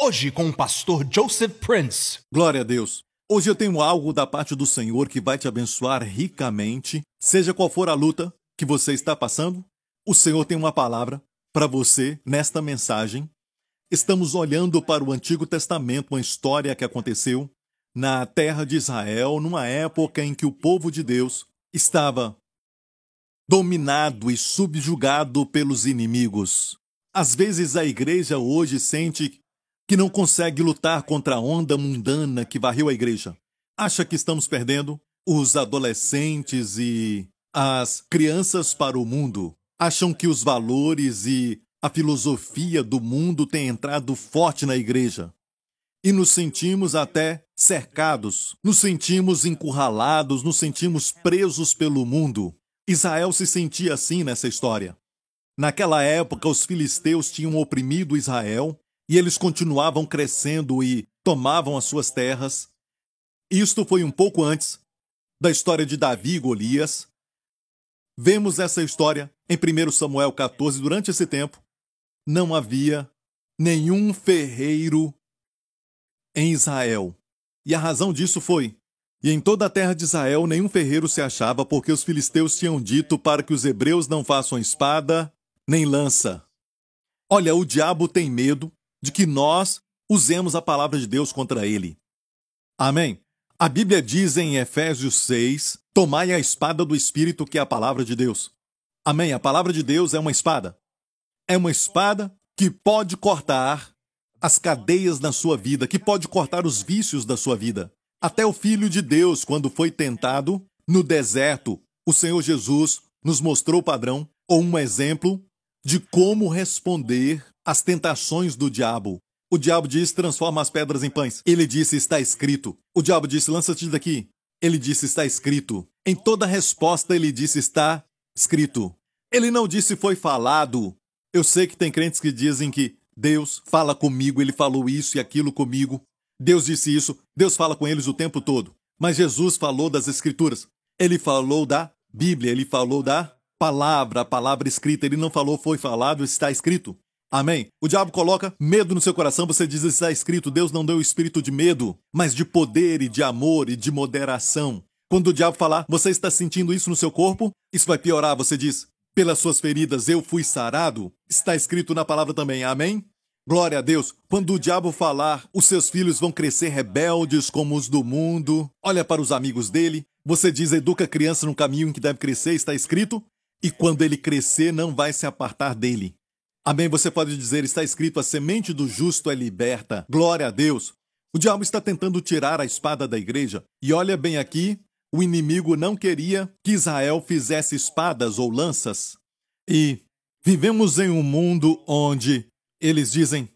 Hoje com o pastor Joseph Prince. Glória a Deus. Hoje eu tenho algo da parte do Senhor que vai te abençoar ricamente, seja qual for a luta que você está passando. O Senhor tem uma palavra para você nesta mensagem. Estamos olhando para o Antigo Testamento, uma história que aconteceu na terra de Israel, numa época em que o povo de Deus estava dominado e subjugado pelos inimigos. Às vezes a igreja hoje sente que não consegue lutar contra a onda mundana que varreu a igreja. Acha que estamos perdendo os adolescentes e as crianças para o mundo. Acham que os valores e a filosofia do mundo têm entrado forte na igreja. E nos sentimos até cercados, nos sentimos encurralados, nos sentimos presos pelo mundo. Israel se sentia assim nessa história. Naquela época, os filisteus tinham oprimido Israel e eles continuavam crescendo e tomavam as suas terras. Isto foi um pouco antes da história de Davi e Golias. Vemos essa história em 1 Samuel 14. Durante esse tempo, não havia nenhum ferreiro em Israel. E a razão disso foi: e em toda a terra de Israel nenhum ferreiro se achava, porque os filisteus tinham dito para que os hebreus não façam espada nem lança. Olha, o diabo tem medo de que nós usemos a palavra de Deus contra ele. Amém? A Bíblia diz em Efésios 6: Tomai a espada do Espírito, que é a palavra de Deus. Amém? A palavra de Deus é uma espada. É uma espada que pode cortar as cadeias da sua vida, que pode cortar os vícios da sua vida. Até o Filho de Deus, quando foi tentado no deserto, o Senhor Jesus nos mostrou o padrão ou um exemplo de como responder as tentações do diabo. O diabo disse: transforma as pedras em pães. Ele disse: está escrito. O diabo disse: lança-te daqui. Ele disse: está escrito. Em toda resposta, ele disse: está escrito. Ele não disse: foi falado. Eu sei que tem crentes que dizem que Deus fala comigo, ele falou isso e aquilo comigo. Deus disse isso, Deus fala com eles o tempo todo. Mas Jesus falou das Escrituras. Ele falou da Bíblia, ele falou da palavra, a palavra escrita. Ele não falou foi falado, está escrito. Amém? O diabo coloca medo no seu coração, você diz, está escrito, Deus não deu o espírito de medo, mas de poder e de amor e de moderação. Quando o diabo falar, você está sentindo isso no seu corpo? Isso vai piorar, você diz, pelas suas feridas eu fui sarado? Está escrito na palavra também, amém? Glória a Deus. Quando o diabo falar, os seus filhos vão crescer rebeldes como os do mundo. Olha para os amigos dele. Você diz, educa a criança no caminho em que deve crescer, está escrito. E quando ele crescer, não vai se apartar dele. Amém. Você pode dizer, está escrito: a semente do justo é liberta. Glória a Deus. O diabo está tentando tirar a espada da igreja. E olha bem aqui, o inimigo não queria que Israel fizesse espadas ou lanças. E vivemos em um mundo onde eles dizem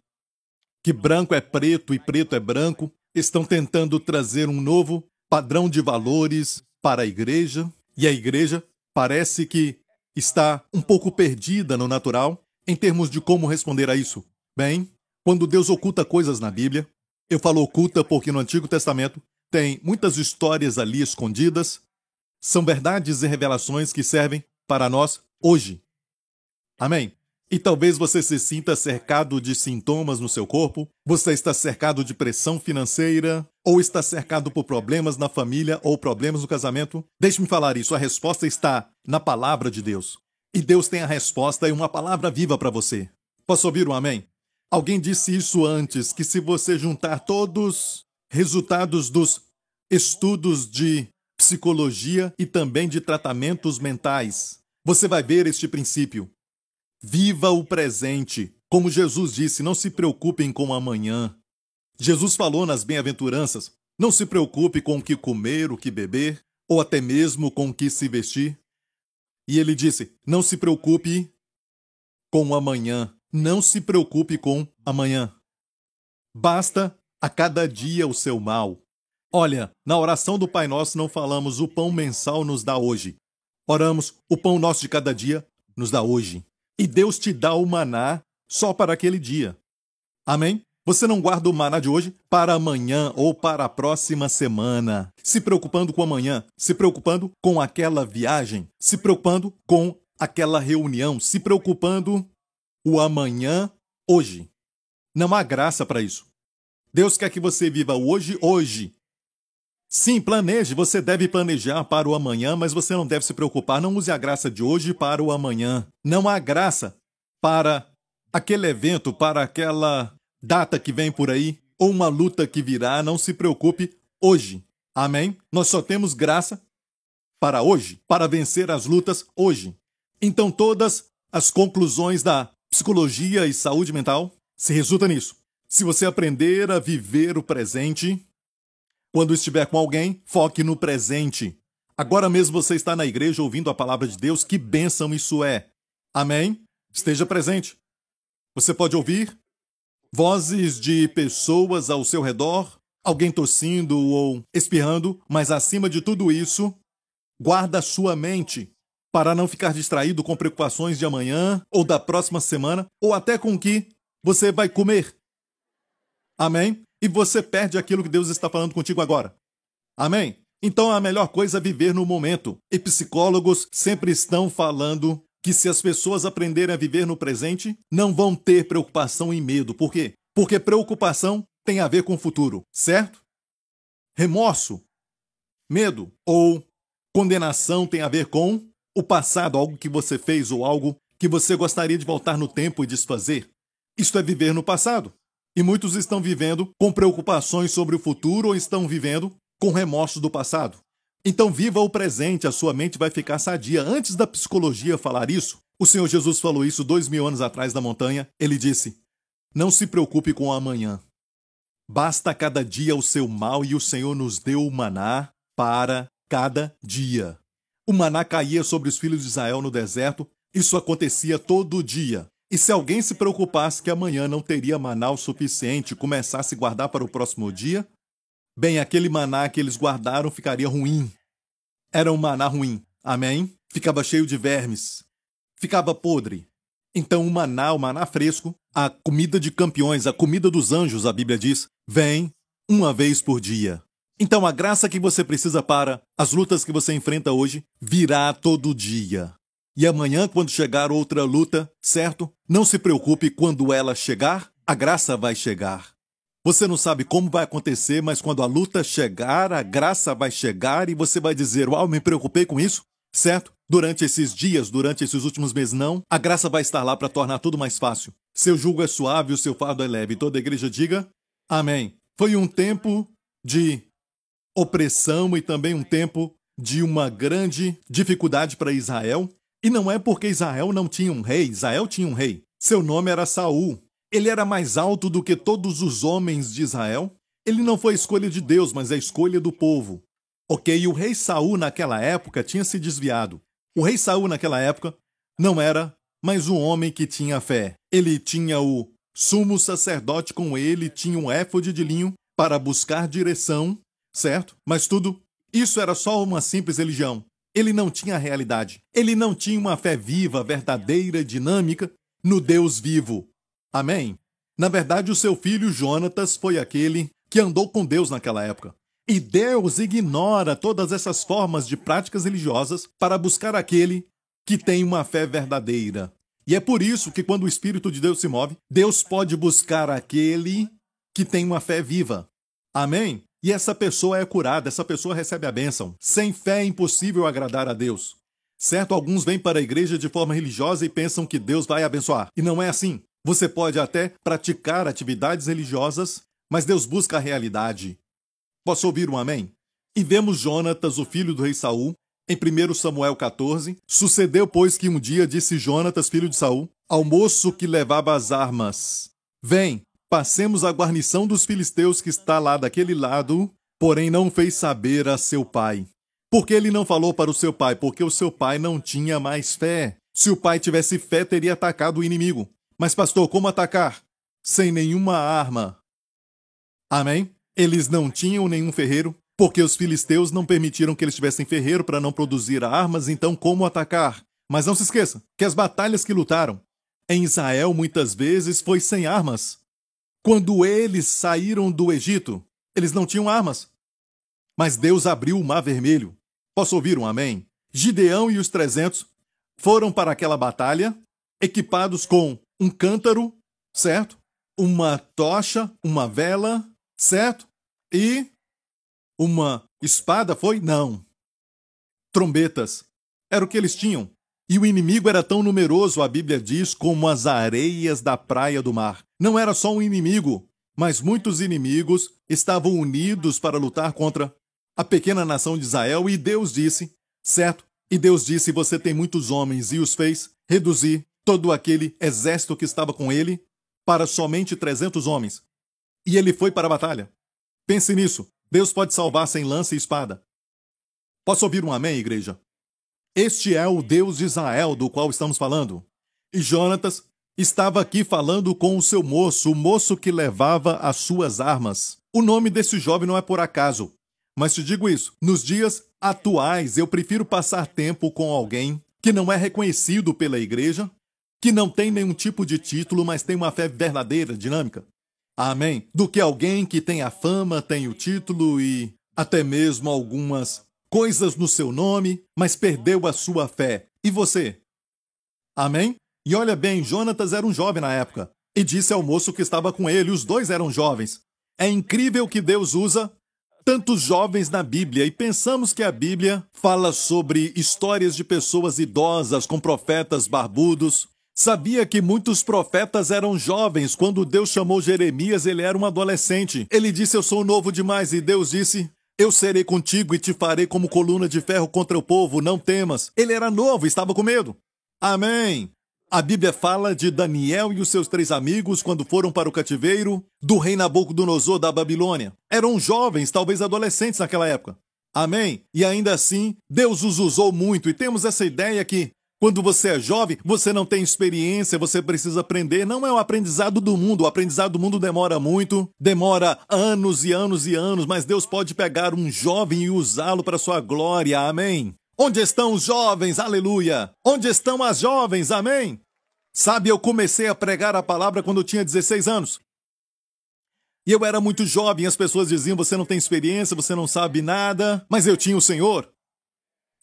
que branco é preto e preto é branco, estão tentando trazer um novo padrão de valores para a igreja, e a igreja parece que está um pouco perdida no natural, em termos de como responder a isso? Bem, quando Deus oculta coisas na Bíblia, eu falo oculta porque no Antigo Testamento tem muitas histórias ali escondidas, são verdades e revelações que servem para nós hoje. Amém? E talvez você se sinta cercado de sintomas no seu corpo, você está cercado de pressão financeira, ou está cercado por problemas na família ou problemas no casamento. Deixe-me falar isso, a resposta está na palavra de Deus. E Deus tem a resposta e uma palavra viva para você. Posso ouvir um amém? Alguém disse isso antes, que se você juntar todos resultados dos estudos de psicologia e também de tratamentos mentais, você vai ver este princípio. Viva o presente. Como Jesus disse, não se preocupem com o amanhã. Jesus falou nas bem-aventuranças: não se preocupe com o que comer, o que beber, ou até mesmo com o que se vestir. E ele disse: Não se preocupe com amanhã. Não se preocupe com amanhã. Basta a cada dia o seu mal. Olha, na oração do Pai Nosso não falamos o pão mensal nos dá hoje. Oramos o pão nosso de cada dia nos dá hoje. E Deus te dá o maná só para aquele dia. Amém? Você não guarda o maná de hoje para amanhã ou para a próxima semana. Se preocupando com amanhã, se preocupando com aquela viagem, se preocupando com aquela reunião, se preocupando o amanhã hoje. Não há graça para isso. Deus quer que você viva hoje hoje. Sim, planeje, você deve planejar para o amanhã, mas você não deve se preocupar, não use a graça de hoje para o amanhã. Não há graça para aquele evento, para aquela data que vem por aí ou uma luta que virá, não se preocupe hoje. Amém? Nós só temos graça para hoje, para vencer as lutas hoje. Então, todas as conclusões da psicologia e saúde mental se resultam nisso. Se você aprender a viver o presente, quando estiver com alguém, foque no presente. Agora mesmo você está na igreja ouvindo a palavra de Deus, que bênção isso é. Amém? Esteja presente. Você pode ouvir Vozes de pessoas ao seu redor, alguém tossindo ou espirrando, mas acima de tudo isso, guarda sua mente para não ficar distraído com preocupações de amanhã ou da próxima semana ou até com o que você vai comer. Amém? E você perde aquilo que Deus está falando contigo agora. Amém? Então a melhor coisa é viver no momento. E psicólogos sempre estão falando que se as pessoas aprenderem a viver no presente, não vão ter preocupação e medo. Por quê? Porque preocupação tem a ver com o futuro, certo? Remorso, medo ou condenação tem a ver com o passado, algo que você fez ou algo que você gostaria de voltar no tempo e desfazer. Isto é viver no passado. E muitos estão vivendo com preocupações sobre o futuro ou estão vivendo com remorso do passado. Então viva o presente, a sua mente vai ficar sadia. Antes da psicologia falar isso, o Senhor Jesus falou isso dois mil anos atrás da montanha. Ele disse: Não se preocupe com o amanhã. Basta cada dia o seu mal e o Senhor nos deu o maná para cada dia. O maná caía sobre os filhos de Israel no deserto. Isso acontecia todo dia. E se alguém se preocupasse que amanhã não teria maná o suficiente e começasse a guardar para o próximo dia, Bem, aquele maná que eles guardaram ficaria ruim. Era um maná ruim, amém? Ficava cheio de vermes. Ficava podre. Então o maná, o maná fresco, a comida de campeões, a comida dos anjos, a Bíblia diz, vem uma vez por dia. Então a graça que você precisa para as lutas que você enfrenta hoje virá todo dia. E amanhã, quando chegar outra luta, certo? Não se preocupe, quando ela chegar, a graça vai chegar. Você não sabe como vai acontecer, mas quando a luta chegar, a graça vai chegar e você vai dizer: Uau, me preocupei com isso, certo? Durante esses dias, durante esses últimos meses, não. A graça vai estar lá para tornar tudo mais fácil. Seu jugo é suave, o seu fardo é leve. Toda a igreja diga: Amém. Foi um tempo de opressão e também um tempo de uma grande dificuldade para Israel. E não é porque Israel não tinha um rei, Israel tinha um rei. Seu nome era Saul. Ele era mais alto do que todos os homens de Israel? Ele não foi a escolha de Deus, mas a escolha do povo. Ok, e o rei Saul naquela época tinha se desviado. O rei Saul naquela época não era mais um homem que tinha fé. Ele tinha o sumo sacerdote com ele, tinha um éfode de linho para buscar direção, certo? Mas tudo isso era só uma simples religião. Ele não tinha realidade. Ele não tinha uma fé viva, verdadeira, dinâmica no Deus vivo. Amém? Na verdade, o seu filho Jonatas foi aquele que andou com Deus naquela época. E Deus ignora todas essas formas de práticas religiosas para buscar aquele que tem uma fé verdadeira. E é por isso que, quando o Espírito de Deus se move, Deus pode buscar aquele que tem uma fé viva. Amém? E essa pessoa é curada, essa pessoa recebe a bênção. Sem fé é impossível agradar a Deus. Certo, alguns vêm para a igreja de forma religiosa e pensam que Deus vai abençoar. E não é assim. Você pode até praticar atividades religiosas, mas Deus busca a realidade. Posso ouvir um amém? E vemos Jonatas, o filho do rei Saul, em 1 Samuel 14, sucedeu, pois, que um dia disse Jonatas, filho de Saul, ao moço que levava as armas: Vem, passemos a guarnição dos filisteus que está lá daquele lado, porém não fez saber a seu pai. Porque ele não falou para o seu pai, porque o seu pai não tinha mais fé. Se o pai tivesse fé, teria atacado o inimigo. Mas, pastor, como atacar? Sem nenhuma arma. Amém? Eles não tinham nenhum ferreiro, porque os filisteus não permitiram que eles tivessem ferreiro para não produzir armas, então como atacar? Mas não se esqueça que as batalhas que lutaram em Israel muitas vezes foi sem armas. Quando eles saíram do Egito, eles não tinham armas. Mas Deus abriu o mar vermelho. Posso ouvir um amém? Gideão e os 300 foram para aquela batalha equipados com um cântaro, certo? Uma tocha, uma vela, certo? E uma espada foi? Não. Trombetas. Era o que eles tinham. E o inimigo era tão numeroso, a Bíblia diz, como as areias da praia do mar. Não era só um inimigo, mas muitos inimigos estavam unidos para lutar contra a pequena nação de Israel, e Deus disse, certo? E Deus disse: Você tem muitos homens, e os fez reduzir todo aquele exército que estava com ele para somente 300 homens. E ele foi para a batalha. Pense nisso. Deus pode salvar sem lança e espada. Posso ouvir um amém, igreja? Este é o Deus de Israel do qual estamos falando. E Jonatas estava aqui falando com o seu moço, o moço que levava as suas armas. O nome desse jovem não é por acaso. Mas te digo isso: nos dias atuais, eu prefiro passar tempo com alguém que não é reconhecido pela igreja que não tem nenhum tipo de título, mas tem uma fé verdadeira, dinâmica. Amém? Do que alguém que tem a fama, tem o título e até mesmo algumas coisas no seu nome, mas perdeu a sua fé. E você? Amém? E olha bem, Jonatas era um jovem na época e disse ao moço que estava com ele, os dois eram jovens. É incrível que Deus usa tantos jovens na Bíblia e pensamos que a Bíblia fala sobre histórias de pessoas idosas com profetas barbudos, Sabia que muitos profetas eram jovens. Quando Deus chamou Jeremias, ele era um adolescente. Ele disse: Eu sou novo demais. E Deus disse: Eu serei contigo e te farei como coluna de ferro contra o povo. Não temas. Ele era novo, estava com medo. Amém. A Bíblia fala de Daniel e os seus três amigos quando foram para o cativeiro do rei Nabucodonosor da Babilônia. Eram jovens, talvez adolescentes naquela época. Amém? E ainda assim, Deus os usou muito, e temos essa ideia que quando você é jovem, você não tem experiência, você precisa aprender. Não é o aprendizado do mundo. O aprendizado do mundo demora muito, demora anos e anos e anos, mas Deus pode pegar um jovem e usá-lo para sua glória. Amém. Onde estão os jovens? Aleluia. Onde estão as jovens? Amém. Sabe, eu comecei a pregar a palavra quando eu tinha 16 anos. E eu era muito jovem, as pessoas diziam: "Você não tem experiência, você não sabe nada". Mas eu tinha o Senhor.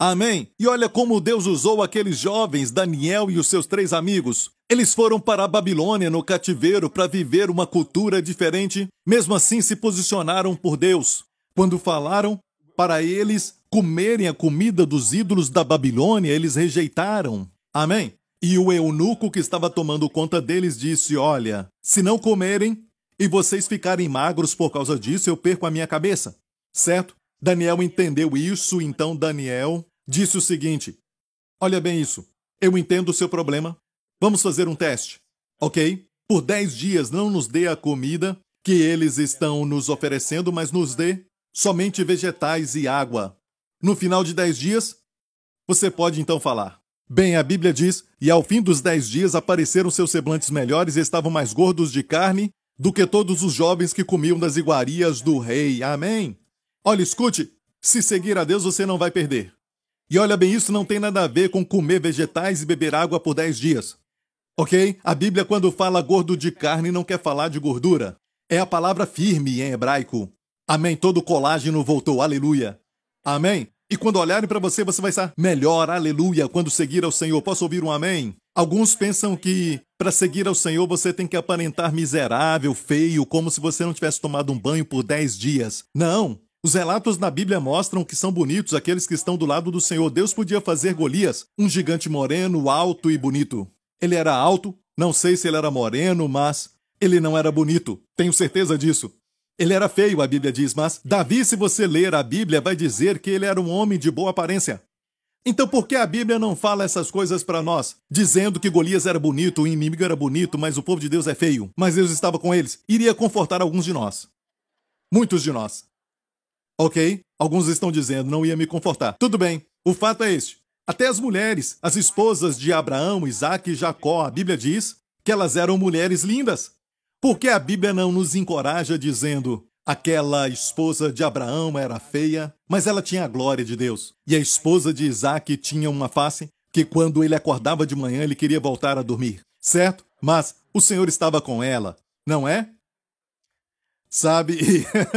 Amém? E olha como Deus usou aqueles jovens, Daniel e os seus três amigos. Eles foram para a Babilônia no cativeiro para viver uma cultura diferente, mesmo assim se posicionaram por Deus. Quando falaram para eles comerem a comida dos ídolos da Babilônia, eles rejeitaram. Amém? E o eunuco que estava tomando conta deles disse: Olha, se não comerem e vocês ficarem magros por causa disso, eu perco a minha cabeça. Certo? Daniel entendeu isso, então Daniel Disse o seguinte: Olha bem isso. Eu entendo o seu problema. Vamos fazer um teste. Ok? Por 10 dias não nos dê a comida que eles estão nos oferecendo, mas nos dê somente vegetais e água. No final de 10 dias, você pode então falar. Bem, a Bíblia diz: E ao fim dos dez dias apareceram seus semblantes melhores e estavam mais gordos de carne do que todos os jovens que comiam das iguarias do rei. Amém? Olha, escute: se seguir a Deus, você não vai perder. E olha bem, isso não tem nada a ver com comer vegetais e beber água por 10 dias. Ok? A Bíblia, quando fala gordo de carne, não quer falar de gordura. É a palavra firme em hebraico. Amém? Todo colágeno voltou. Aleluia. Amém? E quando olharem para você, você vai estar melhor. Aleluia. Quando seguir ao Senhor. Posso ouvir um amém? Alguns pensam que para seguir ao Senhor você tem que aparentar miserável, feio, como se você não tivesse tomado um banho por 10 dias. Não! Os relatos na Bíblia mostram que são bonitos aqueles que estão do lado do Senhor. Deus podia fazer Golias um gigante moreno, alto e bonito. Ele era alto, não sei se ele era moreno, mas ele não era bonito. Tenho certeza disso. Ele era feio, a Bíblia diz, mas Davi, se você ler a Bíblia, vai dizer que ele era um homem de boa aparência. Então por que a Bíblia não fala essas coisas para nós, dizendo que Golias era bonito, o inimigo era bonito, mas o povo de Deus é feio, mas Deus estava com eles? Iria confortar alguns de nós. Muitos de nós. Ok, alguns estão dizendo, não ia me confortar. Tudo bem, o fato é este. Até as mulheres, as esposas de Abraão, Isaac e Jacó, a Bíblia diz que elas eram mulheres lindas. Por que a Bíblia não nos encoraja dizendo aquela esposa de Abraão era feia, mas ela tinha a glória de Deus, e a esposa de Isaac tinha uma face que quando ele acordava de manhã ele queria voltar a dormir, certo? Mas o Senhor estava com ela, não é? Sabe?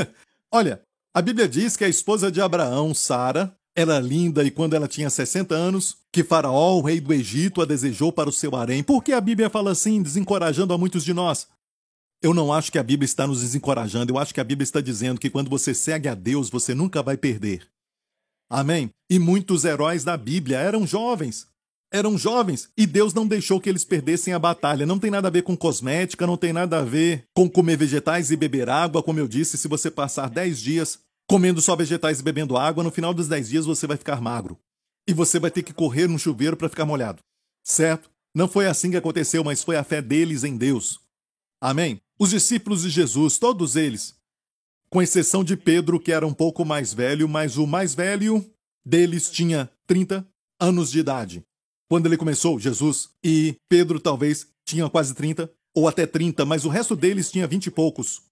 Olha, a Bíblia diz que a esposa de Abraão, Sara, era é linda e quando ela tinha 60 anos, que Faraó, o rei do Egito, a desejou para o seu harém. Por que a Bíblia fala assim, desencorajando a muitos de nós? Eu não acho que a Bíblia está nos desencorajando, eu acho que a Bíblia está dizendo que quando você segue a Deus, você nunca vai perder. Amém? E muitos heróis da Bíblia eram jovens eram jovens e Deus não deixou que eles perdessem a batalha. Não tem nada a ver com cosmética, não tem nada a ver com comer vegetais e beber água. Como eu disse, se você passar 10 dias comendo só vegetais e bebendo água, no final dos 10 dias você vai ficar magro. E você vai ter que correr no chuveiro para ficar molhado. Certo? Não foi assim que aconteceu, mas foi a fé deles em Deus. Amém? Os discípulos de Jesus, todos eles, com exceção de Pedro, que era um pouco mais velho, mas o mais velho deles tinha 30 anos de idade quando ele começou, Jesus, e Pedro talvez tinha quase 30 ou até 30, mas o resto deles tinha 20 e poucos,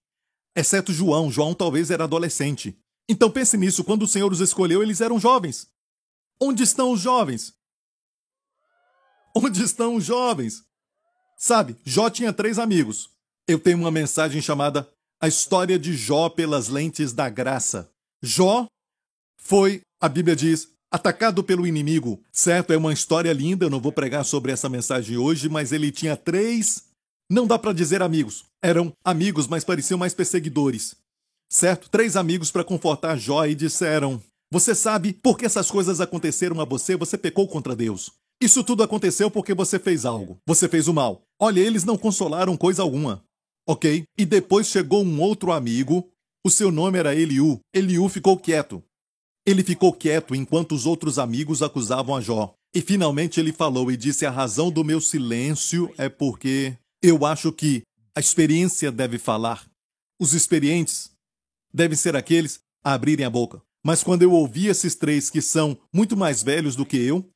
exceto João. João talvez era adolescente. Então pense nisso, quando o Senhor os escolheu, eles eram jovens. Onde estão os jovens? Onde estão os jovens? Sabe, Jó tinha três amigos. Eu tenho uma mensagem chamada A História de Jó pelas Lentes da Graça. Jó foi, a Bíblia diz, Atacado pelo inimigo. Certo, é uma história linda, eu não vou pregar sobre essa mensagem hoje, mas ele tinha três. Não dá para dizer amigos. Eram amigos, mas pareciam mais perseguidores. Certo? Três amigos para confortar Jó e disseram: Você sabe por que essas coisas aconteceram a você? Você pecou contra Deus. Isso tudo aconteceu porque você fez algo. Você fez o mal. Olha, eles não consolaram coisa alguma. Ok? E depois chegou um outro amigo. O seu nome era Eliú. Eliú ficou quieto. Ele ficou quieto enquanto os outros amigos acusavam a Jó. E finalmente ele falou e disse: A razão do meu silêncio é porque eu acho que a experiência deve falar. Os experientes devem ser aqueles a abrirem a boca. Mas quando eu ouvi esses três que são muito mais velhos do que eu,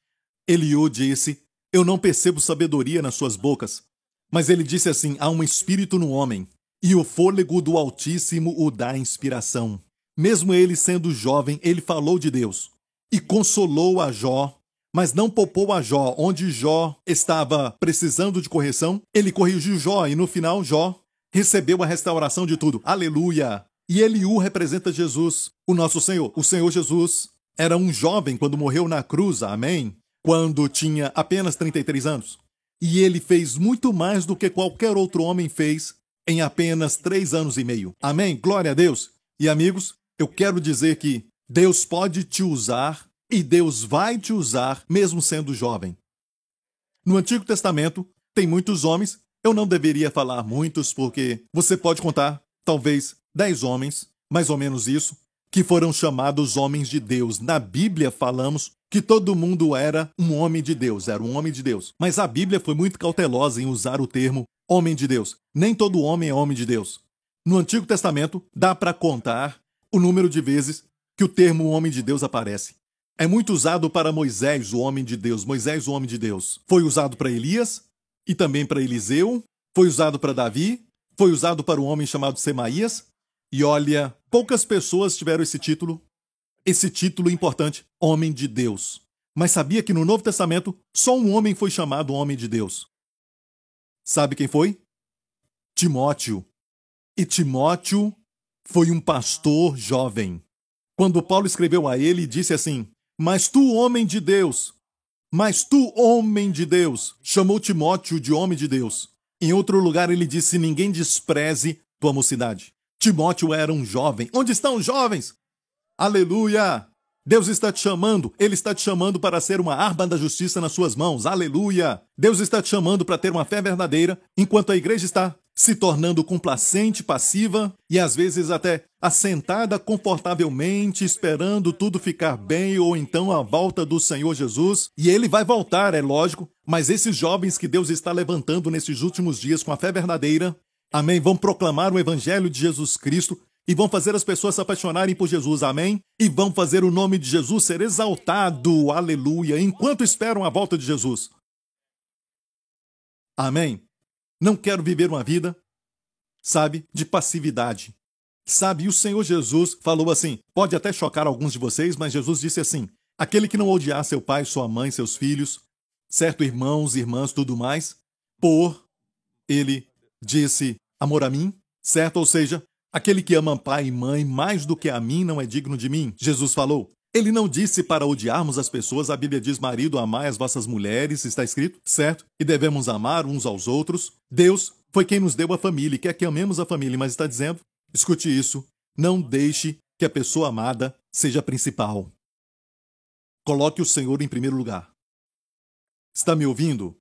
Eliú disse: Eu não percebo sabedoria nas suas bocas. Mas ele disse assim: Há um espírito no homem, e o fôlego do Altíssimo o dá inspiração. Mesmo ele sendo jovem, ele falou de Deus e consolou a Jó, mas não poupou a Jó. Onde Jó estava precisando de correção, ele corrigiu Jó e no final Jó recebeu a restauração de tudo. Aleluia! E Eliú representa Jesus, o nosso Senhor. O Senhor Jesus era um jovem quando morreu na cruz, amém? Quando tinha apenas 33 anos. E ele fez muito mais do que qualquer outro homem fez em apenas três anos e meio. Amém? Glória a Deus! E amigos, eu quero dizer que Deus pode te usar e Deus vai te usar mesmo sendo jovem. No Antigo Testamento, tem muitos homens, eu não deveria falar muitos porque você pode contar, talvez, dez homens, mais ou menos isso, que foram chamados homens de Deus. Na Bíblia falamos que todo mundo era um homem de Deus, era um homem de Deus. Mas a Bíblia foi muito cautelosa em usar o termo homem de Deus. Nem todo homem é homem de Deus. No Antigo Testamento, dá para contar o número de vezes que o termo homem de Deus aparece. É muito usado para Moisés, o homem de Deus. Moisés, o homem de Deus. Foi usado para Elias e também para Eliseu. Foi usado para Davi. Foi usado para um homem chamado Semaías. E olha, poucas pessoas tiveram esse título, esse título importante, homem de Deus. Mas sabia que no Novo Testamento só um homem foi chamado homem de Deus? Sabe quem foi? Timóteo. E Timóteo foi um pastor jovem. Quando Paulo escreveu a ele, disse assim: Mas tu, homem de Deus, mas tu, homem de Deus, chamou Timóteo de homem de Deus. Em outro lugar, ele disse: Ninguém despreze tua mocidade. Timóteo era um jovem. Onde estão os jovens? Aleluia! Deus está te chamando, Ele está te chamando para ser uma arma da justiça nas suas mãos, aleluia! Deus está te chamando para ter uma fé verdadeira, enquanto a igreja está se tornando complacente, passiva e às vezes até assentada confortavelmente, esperando tudo ficar bem ou então a volta do Senhor Jesus. E ele vai voltar, é lógico, mas esses jovens que Deus está levantando nesses últimos dias com a fé verdadeira, amém, vão proclamar o evangelho de Jesus Cristo e vão fazer as pessoas se apaixonarem por Jesus, amém? E vão fazer o nome de Jesus ser exaltado, aleluia, enquanto esperam a volta de Jesus. Amém? Não quero viver uma vida, sabe, de passividade. Sabe, e o Senhor Jesus falou assim: pode até chocar alguns de vocês, mas Jesus disse assim: aquele que não odiar seu pai, sua mãe, seus filhos, certo, irmãos, irmãs, tudo mais, por ele disse amor a mim, certo? Ou seja, aquele que ama pai e mãe mais do que a mim não é digno de mim, Jesus falou. Ele não disse para odiarmos as pessoas, a Bíblia diz: marido, amai as vossas mulheres, está escrito, certo? E devemos amar uns aos outros. Deus foi quem nos deu a família e quer que amemos a família, mas está dizendo: escute isso, não deixe que a pessoa amada seja principal. Coloque o Senhor em primeiro lugar. Está me ouvindo?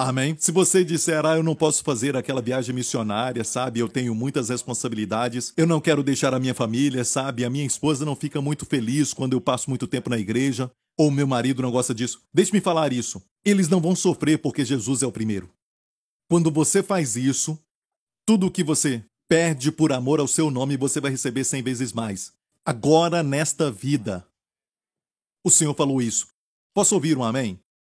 Amém. Se você disser, ah, eu não posso fazer aquela viagem missionária, sabe? Eu tenho muitas responsabilidades, eu não quero deixar a minha família, sabe? A minha esposa não fica muito feliz quando eu passo muito tempo na igreja, ou meu marido não gosta disso. Deixe-me falar isso. Eles não vão sofrer porque Jesus é o primeiro. Quando você faz isso, tudo o que você perde por amor ao seu nome, você vai receber cem vezes mais. Agora, nesta vida. O Senhor falou isso. Posso ouvir um amém?